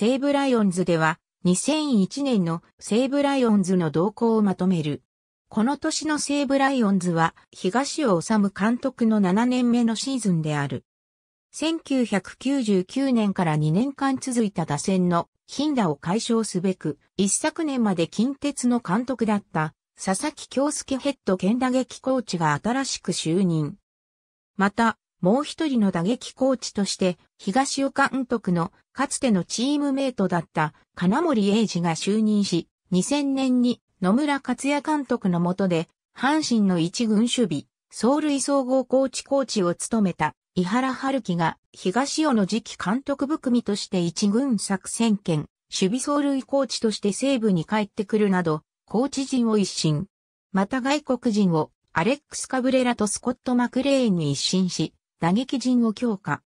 西武ライオンズでは、2001年の西武ライオンズの動向をまとめる。この年の西武ライオンズは、東尾治監督の7年目のシーズンである。1999年から2年間続いた打線の頻打を解消すべく、一昨年まで近鉄の監督だった佐々木京介ヘッド剣打撃コーチが新しく就任。また、もう一人の打撃コーチとして、東尾監督のかつてのチームメイトだった金森英二が就任し、2000年に野村克也監督の下で、阪神の一軍守備、走塁総合コーチコーチを務めた井原春樹が東尾の次期監督含みとして一軍作戦権、守備走塁コーチとして西部に帰ってくるなど、コーチ陣を一新。また外国人をアレックス・カブレラとスコット・マクレーンに一新し、打撃陣を強化。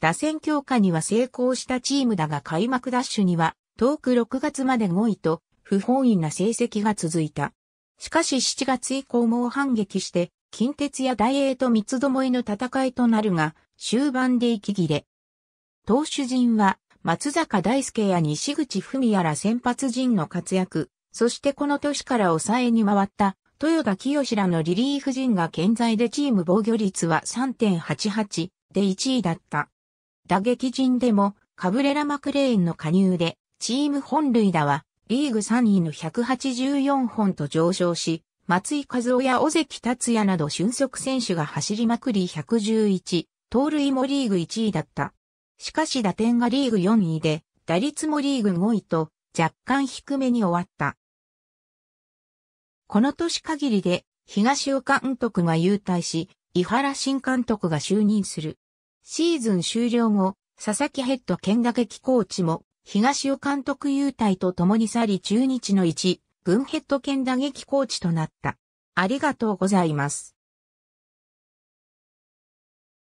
打線強化には成功したチームだが開幕ダッシュには、遠く6月まで5位と、不本意な成績が続いた。しかし7月以降も反撃して、近鉄や大英と三つどもえの戦いとなるが、終盤で息切れ。投手陣は、松坂大輔や西口文也ら先発陣の活躍、そしてこの年から抑えに回った豊田清らのリリーフ陣が健在でチーム防御率は3.88で1位だった。打撃陣でもカブレラ・マクレーンの加入でチーム本塁打はリーグ3位の184本と上昇し、松井和夫や尾関達也など俊足選手が走りまくり111、盗塁もリーグ1位だった。しかし打点がリーグ4位で、打率もリーグ5位と若干低めに終わった。この年限りで、東尾監督が優退し、井原新監督が就任する。シーズン終了後、佐々木ヘッド剣打撃コーチも、東尾監督優待と共に去り中日の一、軍ヘッド剣打撃コーチとなった。ありがとうございます。